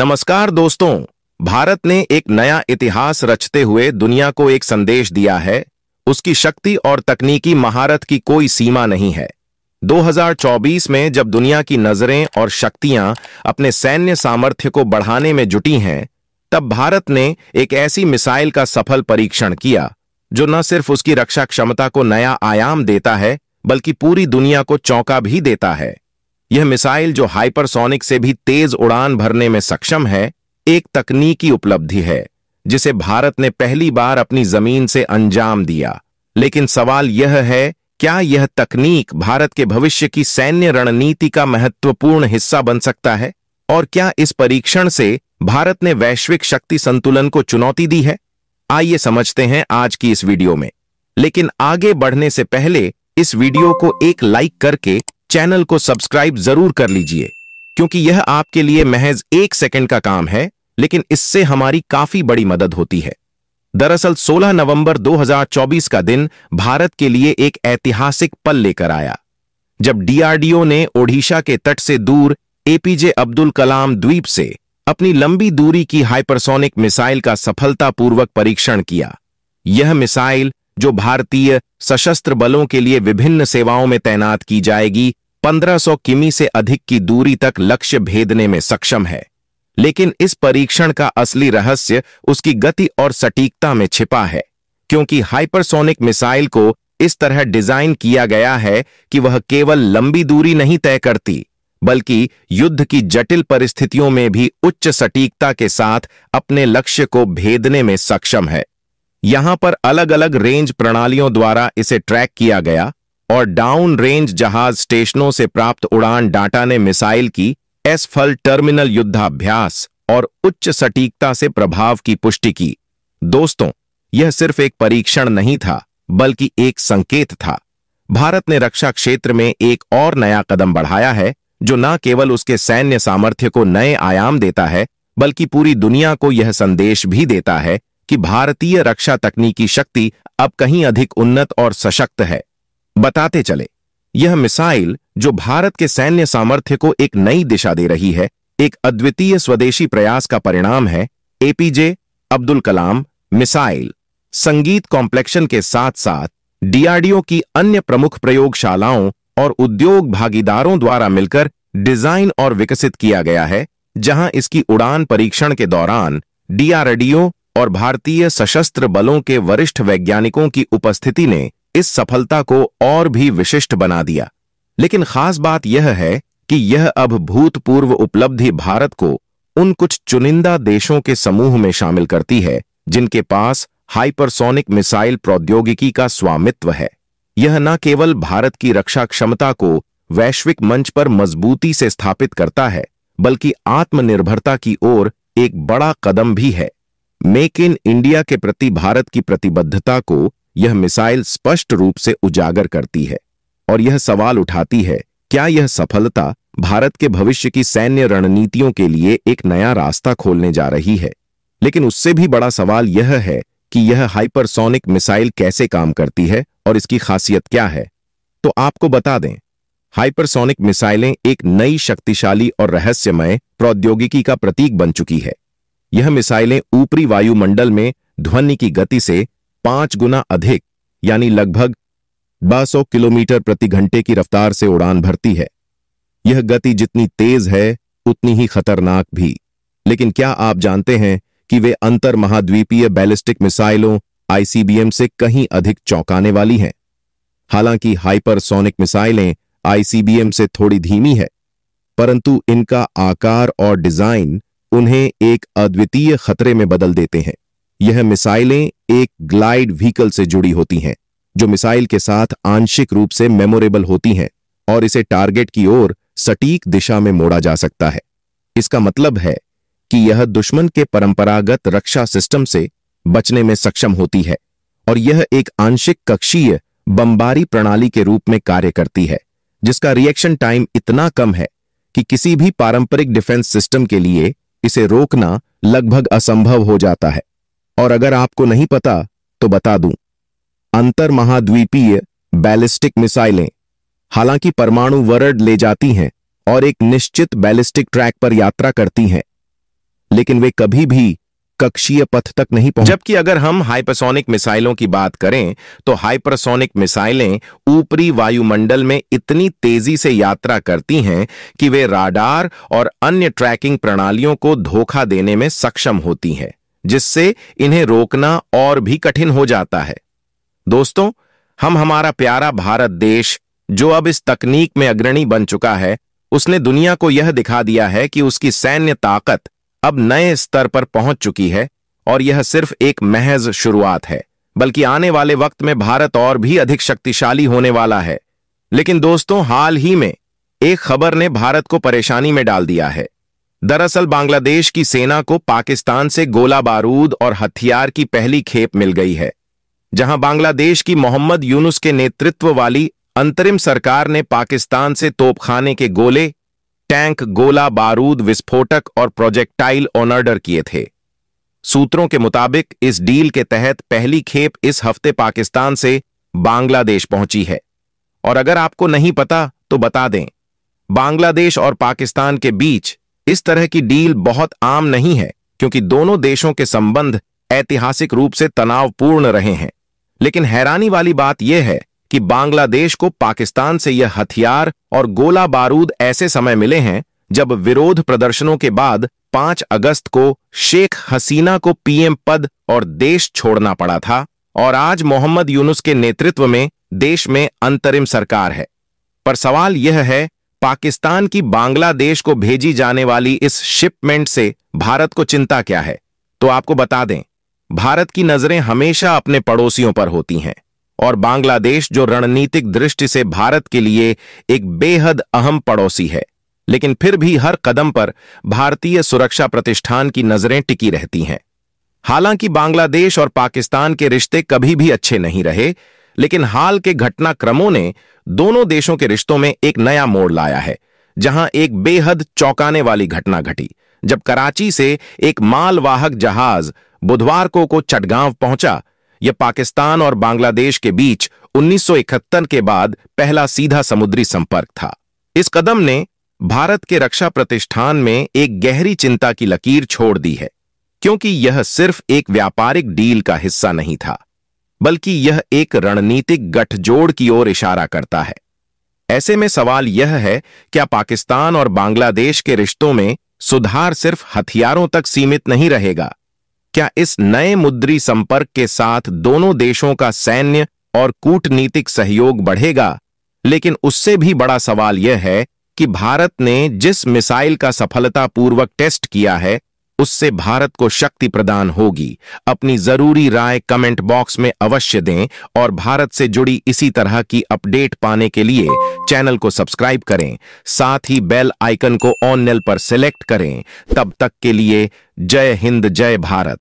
नमस्कार दोस्तों भारत ने एक नया इतिहास रचते हुए दुनिया को एक संदेश दिया है उसकी शक्ति और तकनीकी महारत की कोई सीमा नहीं है 2024 में जब दुनिया की नजरें और शक्तियां अपने सैन्य सामर्थ्य को बढ़ाने में जुटी हैं तब भारत ने एक ऐसी मिसाइल का सफल परीक्षण किया जो न सिर्फ उसकी रक्षा क्षमता को नया आयाम देता है बल्कि पूरी दुनिया को चौंका भी देता है यह मिसाइल जो हाइपरसोनिक से भी तेज उड़ान भरने में सक्षम है एक तकनीकी उपलब्धि है जिसे भारत ने पहली बार अपनी जमीन से अंजाम दिया लेकिन सवाल यह है क्या यह तकनीक भारत के भविष्य की सैन्य रणनीति का महत्वपूर्ण हिस्सा बन सकता है और क्या इस परीक्षण से भारत ने वैश्विक शक्ति संतुलन को चुनौती दी है आइए समझते हैं आज की इस वीडियो में लेकिन आगे बढ़ने से पहले इस वीडियो को एक लाइक करके चैनल को सब्सक्राइब जरूर कर लीजिए क्योंकि यह आपके लिए महज एक सेकंड का काम है लेकिन इससे हमारी काफी बड़ी मदद होती है दरअसल 16 नवंबर 2024 का दिन भारत के लिए एक ऐतिहासिक पल लेकर आया जब डीआरडीओ ने ओडिशा के तट से दूर एपीजे अब्दुल कलाम द्वीप से अपनी लंबी दूरी की हाइपरसोनिक मिसाइल का सफलतापूर्वक परीक्षण किया यह मिसाइल जो भारतीय सशस्त्र बलों के लिए विभिन्न सेवाओं में तैनात की जाएगी 1500 किमी से अधिक की दूरी तक लक्ष्य भेदने में सक्षम है लेकिन इस परीक्षण का असली रहस्य उसकी गति और सटीकता में छिपा है क्योंकि हाइपरसोनिक मिसाइल को इस तरह डिजाइन किया गया है कि वह केवल लंबी दूरी नहीं तय करती बल्कि युद्ध की जटिल परिस्थितियों में भी उच्च सटीकता के साथ अपने लक्ष्य को भेदने में सक्षम है यहां पर अलग अलग रेंज प्रणालियों द्वारा इसे ट्रैक किया गया और डाउन रेंज जहाज स्टेशनों से प्राप्त उड़ान डाटा ने मिसाइल की एसफल टर्मिनल युद्धाभ्यास और उच्च सटीकता से प्रभाव की पुष्टि की दोस्तों यह सिर्फ एक परीक्षण नहीं था बल्कि एक संकेत था भारत ने रक्षा क्षेत्र में एक और नया कदम बढ़ाया है जो न केवल उसके सैन्य सामर्थ्य को नए आयाम देता है बल्कि पूरी दुनिया को यह संदेश भी देता है कि भारतीय रक्षा तकनीकी शक्ति अब कहीं अधिक उन्नत और सशक्त है बताते चले यह मिसाइल जो भारत के सैन्य सामर्थ्य को एक नई दिशा दे रही है एक अद्वितीय स्वदेशी प्रयास का परिणाम है एपीजे अब्दुल कलाम मिसाइल संगीत कॉम्प्लेक्शन के साथ साथ डीआरडीओ की अन्य प्रमुख प्रयोगशालाओं और उद्योग भागीदारों द्वारा मिलकर डिजाइन और विकसित किया गया है जहां इसकी उड़ान परीक्षण के दौरान डीआरडीओ और भारतीय सशस्त्र बलों के वरिष्ठ वैज्ञानिकों की उपस्थिति ने इस सफलता को और भी विशिष्ट बना दिया लेकिन खास बात यह है कि यह अब भूतपूर्व उपलब्धि भारत को उन कुछ चुनिंदा देशों के समूह में शामिल करती है जिनके पास हाइपरसोनिक मिसाइल प्रौद्योगिकी का स्वामित्व है यह न केवल भारत की रक्षा क्षमता को वैश्विक मंच पर मजबूती से स्थापित करता है बल्कि आत्मनिर्भरता की ओर एक बड़ा कदम भी है मेक इन इंडिया के प्रति भारत की प्रतिबद्धता को यह मिसाइल स्पष्ट रूप से उजागर करती है और यह सवाल उठाती है क्या यह सफलता भारत के भविष्य की सैन्य रणनीतियों के लिए एक नया रास्ता खोलने जा रही है लेकिन उससे भी बड़ा सवाल यह है कि यह हाइपरसोनिक मिसाइल कैसे काम करती है और इसकी खासियत क्या है तो आपको बता दें हाइपरसोनिक मिसाइलें एक नई शक्तिशाली और रहस्यमय प्रौद्योगिकी का प्रतीक बन चुकी है यह मिसाइलें ऊपरी वायुमंडल में ध्वनि की गति से पांच गुना अधिक यानी लगभग 1200 किलोमीटर प्रति घंटे की रफ्तार से उड़ान भरती है यह गति जितनी तेज है उतनी ही खतरनाक भी लेकिन क्या आप जानते हैं कि वे अंतर महाद्वीपीय बैलिस्टिक मिसाइलों आईसीबीएम से कहीं अधिक चौंकाने वाली हैं हालांकि हाइपरसोनिक मिसाइलें आईसीबीएम से थोड़ी धीमी है परंतु इनका आकार और डिजाइन उन्हें एक अद्वितीय खतरे में बदल देते हैं यह मिसाइलें एक ग्लाइड व्हीकल से जुड़ी होती हैं जो मिसाइल के साथ आंशिक रूप से मेमोरेबल होती हैं और इसे टारगेट की ओर सटीक दिशा में मोड़ा जा सकता है इसका मतलब है कि यह दुश्मन के परंपरागत रक्षा सिस्टम से बचने में सक्षम होती है और यह एक आंशिक कक्षीय बमबारी प्रणाली के रूप में कार्य करती है जिसका रिएक्शन टाइम इतना कम है कि किसी भी पारंपरिक डिफेंस सिस्टम के लिए इसे रोकना लगभग असंभव हो जाता है और अगर आपको नहीं पता तो बता दूं अंतर महाद्वीपीय बैलिस्टिक मिसाइलें हालांकि परमाणु वरड ले जाती हैं और एक निश्चित बैलिस्टिक ट्रैक पर यात्रा करती हैं लेकिन वे कभी भी कक्षीय पथ तक नहीं पहुंच जबकि अगर हम हाइपरसोनिक मिसाइलों की बात करें तो हाइपरसोनिक मिसाइलें ऊपरी वायुमंडल में इतनी तेजी से यात्रा करती हैं कि वे राडार और अन्य ट्रैकिंग प्रणालियों को धोखा देने में सक्षम होती हैं जिससे इन्हें रोकना और भी कठिन हो जाता है दोस्तों हम हमारा प्यारा भारत देश जो अब इस तकनीक में अग्रणी बन चुका है उसने दुनिया को यह दिखा दिया है कि उसकी सैन्य ताकत अब नए स्तर पर पहुंच चुकी है और यह सिर्फ एक महज शुरुआत है बल्कि आने वाले वक्त में भारत और भी अधिक शक्तिशाली होने वाला है लेकिन दोस्तों हाल ही में एक खबर ने भारत को परेशानी में डाल दिया है दरअसल बांग्लादेश की सेना को पाकिस्तान से गोला बारूद और हथियार की पहली खेप मिल गई है जहां बांग्लादेश की मोहम्मद यूनुस के नेतृत्व वाली अंतरिम सरकार ने पाकिस्तान से तोपखाने के गोले टैंक गोला बारूद विस्फोटक और प्रोजेक्टाइल ऑनर्डर किए थे सूत्रों के मुताबिक इस डील के तहत पहली खेप इस हफ्ते पाकिस्तान से बांग्लादेश पहुंची है और अगर आपको नहीं पता तो बता दें बांग्लादेश और पाकिस्तान के बीच इस तरह की डील बहुत आम नहीं है क्योंकि दोनों देशों के संबंध ऐतिहासिक रूप से तनावपूर्ण रहे हैं लेकिन हैरानी वाली बात यह है कि बांग्लादेश को पाकिस्तान से यह हथियार और गोला बारूद ऐसे समय मिले हैं जब विरोध प्रदर्शनों के बाद 5 अगस्त को शेख हसीना को पीएम पद और देश छोड़ना पड़ा था और आज मोहम्मद यूनुस के नेतृत्व में देश में अंतरिम सरकार है पर सवाल यह है पाकिस्तान की बांग्लादेश को भेजी जाने वाली इस शिपमेंट से भारत को चिंता क्या है तो आपको बता दें भारत की नजरें हमेशा अपने पड़ोसियों पर होती हैं और बांग्लादेश जो रणनीतिक दृष्टि से भारत के लिए एक बेहद अहम पड़ोसी है लेकिन फिर भी हर कदम पर भारतीय सुरक्षा प्रतिष्ठान की नजरें टिकी रहती हैं हालांकि बांग्लादेश और पाकिस्तान के रिश्ते कभी भी अच्छे नहीं रहे लेकिन हाल के घटनाक्रमों ने दोनों देशों के रिश्तों में एक नया मोड़ लाया है जहां एक बेहद चौंकाने वाली घटना घटी जब कराची से एक मालवाहक जहाज बुधवार को को चटगांव पहुंचा यह पाकिस्तान और बांग्लादेश के बीच 1971 के बाद पहला सीधा समुद्री संपर्क था इस कदम ने भारत के रक्षा प्रतिष्ठान में एक गहरी चिंता की लकीर छोड़ दी है क्योंकि यह सिर्फ एक व्यापारिक डील का हिस्सा नहीं था बल्कि यह एक रणनीतिक गठजोड़ की ओर इशारा करता है ऐसे में सवाल यह है क्या पाकिस्तान और बांग्लादेश के रिश्तों में सुधार सिर्फ हथियारों तक सीमित नहीं रहेगा क्या इस नए मुद्री संपर्क के साथ दोनों देशों का सैन्य और कूटनीतिक सहयोग बढ़ेगा लेकिन उससे भी बड़ा सवाल यह है कि भारत ने जिस मिसाइल का सफलतापूर्वक टेस्ट किया है उससे भारत को शक्ति प्रदान होगी अपनी जरूरी राय कमेंट बॉक्स में अवश्य दें और भारत से जुड़ी इसी तरह की अपडेट पाने के लिए चैनल को सब्सक्राइब करें साथ ही बेल आइकन को ऑन नेल पर सिलेक्ट करें तब तक के लिए जय हिंद जय भारत